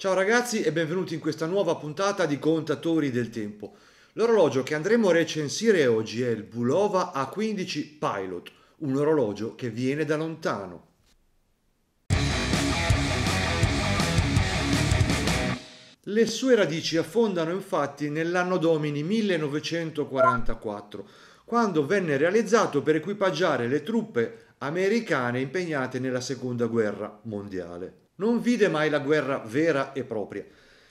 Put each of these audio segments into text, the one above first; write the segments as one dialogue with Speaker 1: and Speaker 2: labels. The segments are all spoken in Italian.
Speaker 1: Ciao ragazzi e benvenuti in questa nuova puntata di Contatori del Tempo. L'orologio che andremo a recensire oggi è il Bulova A15 Pilot, un orologio che viene da lontano. Le sue radici affondano infatti nell'anno domini 1944, quando venne realizzato per equipaggiare le truppe americane impegnate nella seconda guerra mondiale non vide mai la guerra vera e propria.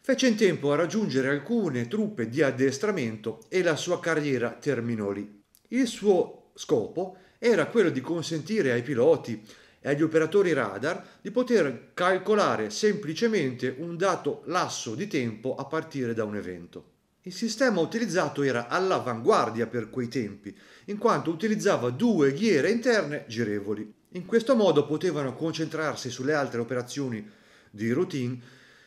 Speaker 1: Fece in tempo a raggiungere alcune truppe di addestramento e la sua carriera terminò lì. Il suo scopo era quello di consentire ai piloti e agli operatori radar di poter calcolare semplicemente un dato lasso di tempo a partire da un evento. Il sistema utilizzato era all'avanguardia per quei tempi, in quanto utilizzava due ghiere interne girevoli. In questo modo potevano concentrarsi sulle altre operazioni di routine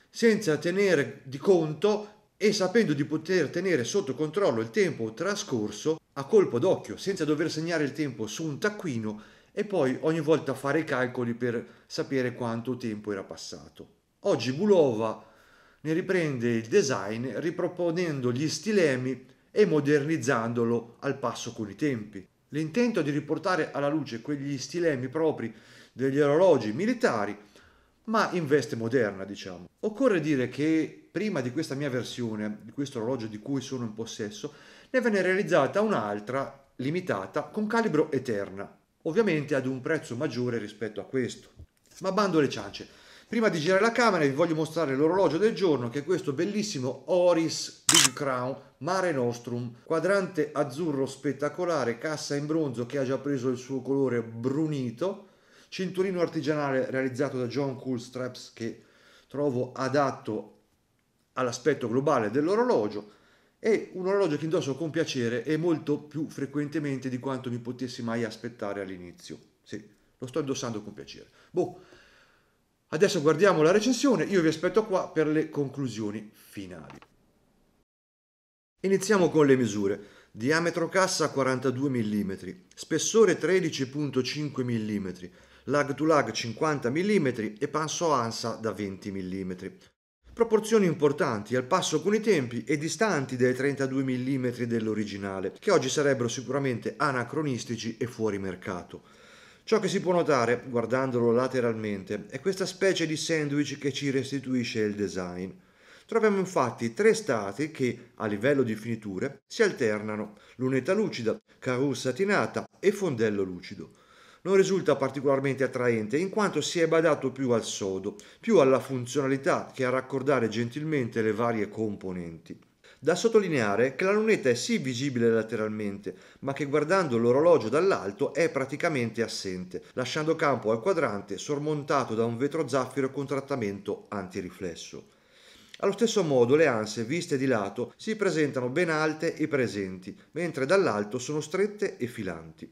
Speaker 1: senza tenere di conto e sapendo di poter tenere sotto controllo il tempo trascorso a colpo d'occhio, senza dover segnare il tempo su un taccuino e poi ogni volta fare i calcoli per sapere quanto tempo era passato. Oggi Bulova ne riprende il design riproponendo gli stilemi e modernizzandolo al passo con i tempi. L'intento di riportare alla luce quegli stilemi propri degli orologi militari, ma in veste moderna, diciamo. Occorre dire che prima di questa mia versione, di questo orologio di cui sono in possesso, ne venne realizzata un'altra, limitata, con calibro Eterna, ovviamente ad un prezzo maggiore rispetto a questo. Ma bando le ciance, Prima di girare la camera vi voglio mostrare l'orologio del giorno che è questo bellissimo Oris Big Crown Mare Nostrum, quadrante azzurro spettacolare, cassa in bronzo che ha già preso il suo colore brunito, cinturino artigianale realizzato da John Coolstraps che trovo adatto all'aspetto globale dell'orologio e un orologio che indosso con piacere e molto più frequentemente di quanto mi potessi mai aspettare all'inizio. Sì, lo sto indossando con piacere. Boh, Adesso guardiamo la recensione, io vi aspetto qua per le conclusioni finali. Iniziamo con le misure. Diametro cassa 42 mm, spessore 13.5 mm, lag to lag 50 mm e panso ansa da 20 mm. Proporzioni importanti, al passo con i tempi e distanti dai 32 mm dell'originale, che oggi sarebbero sicuramente anacronistici e fuori mercato. Ciò che si può notare, guardandolo lateralmente, è questa specie di sandwich che ci restituisce il design. Troviamo infatti tre strati che, a livello di finiture, si alternano, lunetta lucida, carou satinata e fondello lucido. Non risulta particolarmente attraente in quanto si è badato più al sodo, più alla funzionalità che a raccordare gentilmente le varie componenti. Da sottolineare che la lunetta è sì visibile lateralmente, ma che guardando l'orologio dall'alto è praticamente assente, lasciando campo al quadrante sormontato da un vetro zaffiro con trattamento antiriflesso. Allo stesso modo le anse, viste di lato, si presentano ben alte e presenti, mentre dall'alto sono strette e filanti.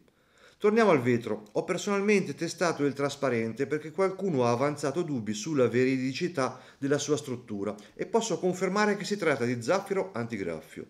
Speaker 1: Torniamo al vetro. Ho personalmente testato il trasparente perché qualcuno ha avanzato dubbi sulla veridicità della sua struttura e posso confermare che si tratta di zaffiro antigraffio.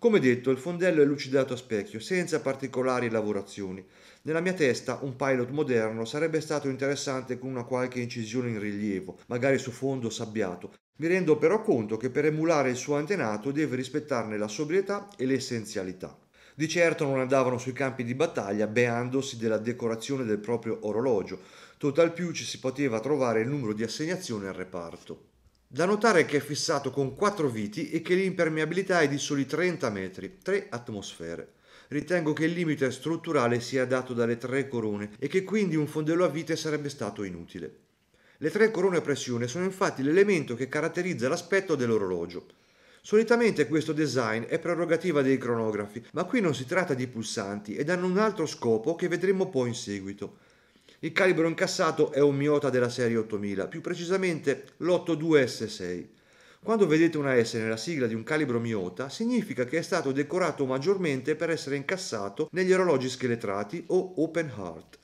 Speaker 1: Come detto, il fondello è lucidato a specchio, senza particolari lavorazioni. Nella mia testa, un pilot moderno sarebbe stato interessante con una qualche incisione in rilievo, magari su fondo sabbiato. Mi rendo però conto che per emulare il suo antenato deve rispettarne la sobrietà e l'essenzialità. Di certo non andavano sui campi di battaglia beandosi della decorazione del proprio orologio, total più ci si poteva trovare il numero di assegnazione al reparto. Da notare che è fissato con 4 viti e che l'impermeabilità è di soli 30 metri, 3 atmosfere. Ritengo che il limite strutturale sia dato dalle tre corone e che quindi un fondello a vite sarebbe stato inutile. Le tre corone a pressione sono infatti l'elemento che caratterizza l'aspetto dell'orologio. Solitamente questo design è prerogativa dei cronografi, ma qui non si tratta di pulsanti ed hanno un altro scopo che vedremo poi in seguito. Il calibro incassato è un Miota della serie 8000, più precisamente l'82S6. Quando vedete una S nella sigla di un calibro Miota, significa che è stato decorato maggiormente per essere incassato negli orologi scheletrati o open heart.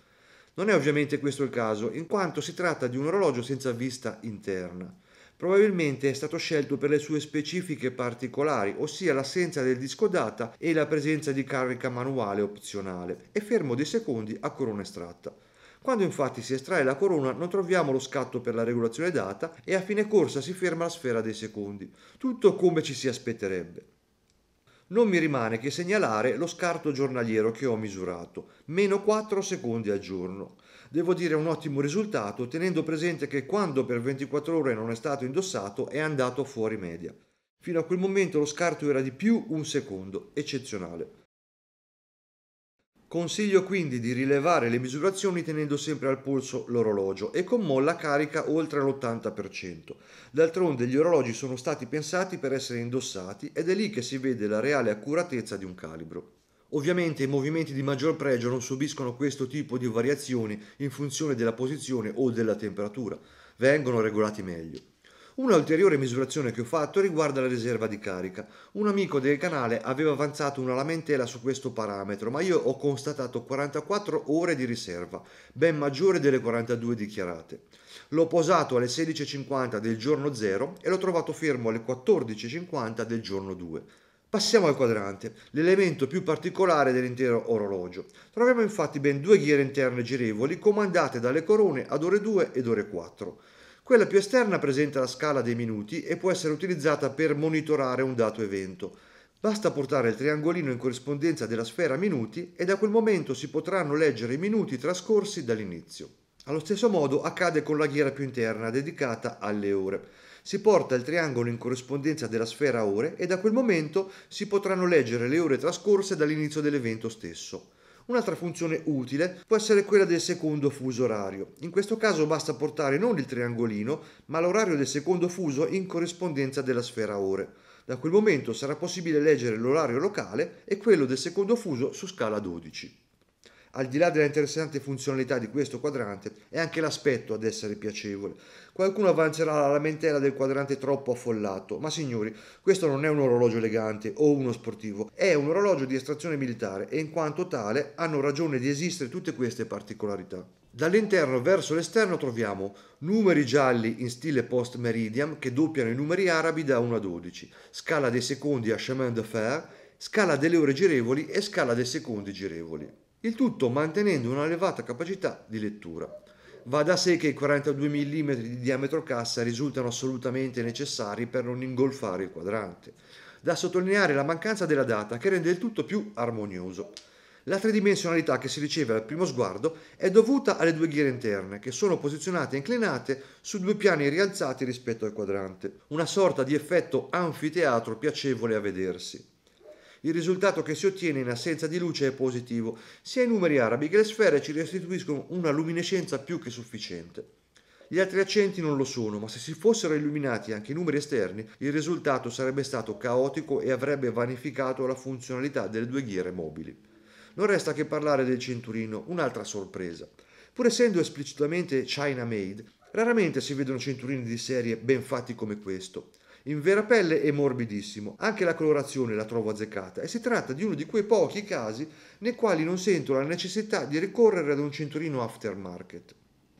Speaker 1: Non è ovviamente questo il caso, in quanto si tratta di un orologio senza vista interna. Probabilmente è stato scelto per le sue specifiche particolari, ossia l'assenza del disco data e la presenza di carica manuale opzionale, e fermo dei secondi a corona estratta. Quando infatti si estrae la corona non troviamo lo scatto per la regolazione data e a fine corsa si ferma la sfera dei secondi, tutto come ci si aspetterebbe non mi rimane che segnalare lo scarto giornaliero che ho misurato, meno 4 secondi al giorno. Devo dire un ottimo risultato tenendo presente che quando per 24 ore non è stato indossato è andato fuori media. Fino a quel momento lo scarto era di più un secondo, eccezionale. Consiglio quindi di rilevare le misurazioni tenendo sempre al polso l'orologio e con molla carica oltre l'80%. D'altronde gli orologi sono stati pensati per essere indossati ed è lì che si vede la reale accuratezza di un calibro. Ovviamente i movimenti di maggior pregio non subiscono questo tipo di variazioni in funzione della posizione o della temperatura, vengono regolati meglio. Un'ulteriore misurazione che ho fatto riguarda la riserva di carica. Un amico del canale aveva avanzato una lamentela su questo parametro, ma io ho constatato 44 ore di riserva, ben maggiore delle 42 dichiarate. L'ho posato alle 16.50 del giorno 0 e l'ho trovato fermo alle 14.50 del giorno 2. Passiamo al quadrante, l'elemento più particolare dell'intero orologio. Troviamo infatti ben due ghiere interne girevoli comandate dalle corone ad ore 2 ed ore 4. Quella più esterna presenta la scala dei minuti e può essere utilizzata per monitorare un dato evento. Basta portare il triangolino in corrispondenza della sfera minuti e da quel momento si potranno leggere i minuti trascorsi dall'inizio. Allo stesso modo accade con la ghiera più interna dedicata alle ore. Si porta il triangolo in corrispondenza della sfera ore e da quel momento si potranno leggere le ore trascorse dall'inizio dell'evento stesso. Un'altra funzione utile può essere quella del secondo fuso orario. In questo caso basta portare non il triangolino, ma l'orario del secondo fuso in corrispondenza della sfera ore. Da quel momento sarà possibile leggere l'orario locale e quello del secondo fuso su scala 12. Al di là della interessante funzionalità di questo quadrante, è anche l'aspetto ad essere piacevole. Qualcuno avanzerà la lamentela del quadrante troppo affollato, ma signori, questo non è un orologio elegante o uno sportivo, è un orologio di estrazione militare e in quanto tale hanno ragione di esistere tutte queste particolarità. Dall'interno verso l'esterno troviamo numeri gialli in stile post meridiam che doppiano i numeri arabi da 1 a 12, scala dei secondi a chemin de fer, scala delle ore girevoli e scala dei secondi girevoli il tutto mantenendo una elevata capacità di lettura. Va da sé che i 42 mm di diametro cassa risultano assolutamente necessari per non ingolfare il quadrante. Da sottolineare la mancanza della data che rende il tutto più armonioso. La tridimensionalità che si riceve al primo sguardo è dovuta alle due ghiere interne, che sono posizionate e inclinate su due piani rialzati rispetto al quadrante, una sorta di effetto anfiteatro piacevole a vedersi. Il risultato che si ottiene in assenza di luce è positivo. Sia i numeri arabi che le sfere ci restituiscono una luminescenza più che sufficiente. Gli altri accenti non lo sono, ma se si fossero illuminati anche i numeri esterni, il risultato sarebbe stato caotico e avrebbe vanificato la funzionalità delle due ghiere mobili. Non resta che parlare del cinturino, un'altra sorpresa. Pur essendo esplicitamente China made, raramente si vedono cinturini di serie ben fatti come questo in vera pelle e morbidissimo, anche la colorazione la trovo azzeccata e si tratta di uno di quei pochi casi nei quali non sento la necessità di ricorrere ad un cinturino aftermarket.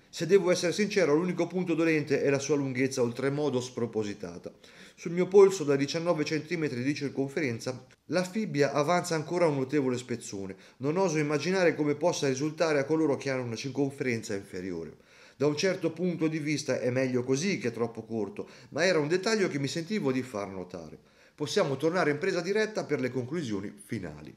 Speaker 1: Se devo essere sincero, l'unico punto dolente è la sua lunghezza oltremodo spropositata. Sul mio polso da 19 cm di circonferenza, la fibbia avanza ancora un notevole spezzone. Non oso immaginare come possa risultare a coloro che hanno una circonferenza inferiore. Da un certo punto di vista è meglio così che troppo corto, ma era un dettaglio che mi sentivo di far notare. Possiamo tornare in presa diretta per le conclusioni finali.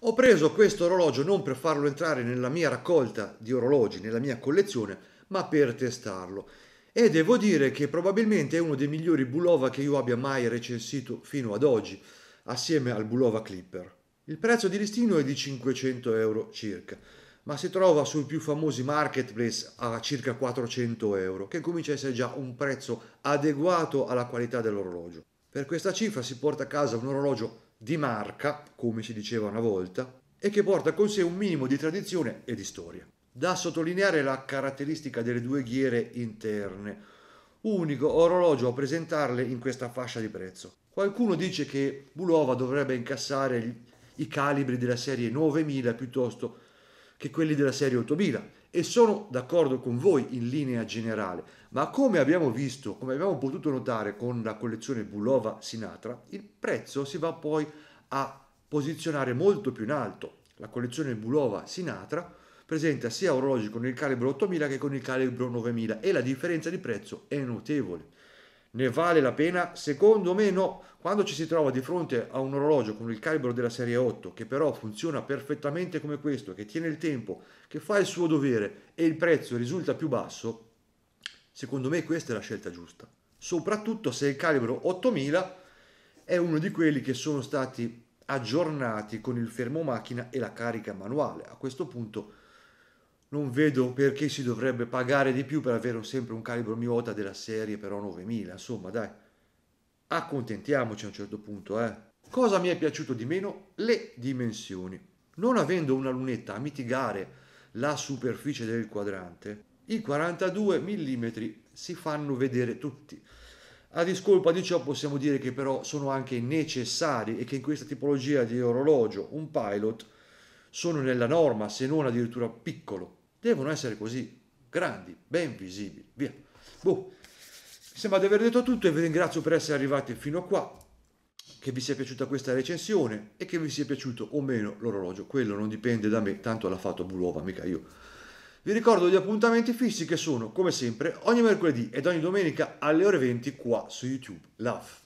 Speaker 1: Ho preso questo orologio non per farlo entrare nella mia raccolta di orologi, nella mia collezione, ma per testarlo. E devo dire che probabilmente è uno dei migliori Bulova che io abbia mai recensito fino ad oggi, assieme al Bulova Clipper. Il prezzo di listino è di 500 euro circa ma si trova sui più famosi marketplace a circa 400 euro, che comincia a essere già un prezzo adeguato alla qualità dell'orologio. Per questa cifra si porta a casa un orologio di marca, come si diceva una volta, e che porta con sé un minimo di tradizione e di storia. Da sottolineare la caratteristica delle due ghiere interne, unico orologio a presentarle in questa fascia di prezzo. Qualcuno dice che Bulova dovrebbe incassare i calibri della serie 9000 piuttosto che che quelli della serie 8000 e sono d'accordo con voi in linea generale, ma come abbiamo visto, come abbiamo potuto notare con la collezione Bulova Sinatra, il prezzo si va poi a posizionare molto più in alto. La collezione Bulova Sinatra presenta sia orologi con il calibro 8000 che con il calibro 9000 e la differenza di prezzo è notevole ne vale la pena? Secondo me no. Quando ci si trova di fronte a un orologio con il calibro della serie 8, che però funziona perfettamente come questo, che tiene il tempo, che fa il suo dovere e il prezzo risulta più basso, secondo me questa è la scelta giusta. Soprattutto se il calibro 8000 è uno di quelli che sono stati aggiornati con il fermo macchina e la carica manuale. A questo punto non vedo perché si dovrebbe pagare di più per avere sempre un calibro Miota della serie però 9000, insomma dai. Accontentiamoci a un certo punto, eh. Cosa mi è piaciuto di meno? Le dimensioni. Non avendo una lunetta a mitigare la superficie del quadrante, i 42 mm si fanno vedere tutti. A discolpa di ciò possiamo dire che però sono anche necessari e che in questa tipologia di orologio un pilot sono nella norma, se non addirittura piccolo devono essere così, grandi, ben visibili, via. Boh. Mi sembra di aver detto tutto e vi ringrazio per essere arrivati fino a qua, che vi sia piaciuta questa recensione e che vi sia piaciuto o meno l'orologio, quello non dipende da me, tanto l'ha fatto Bulova, mica io. Vi ricordo gli appuntamenti fissi che sono, come sempre, ogni mercoledì ed ogni domenica alle ore 20 qua su YouTube. Love!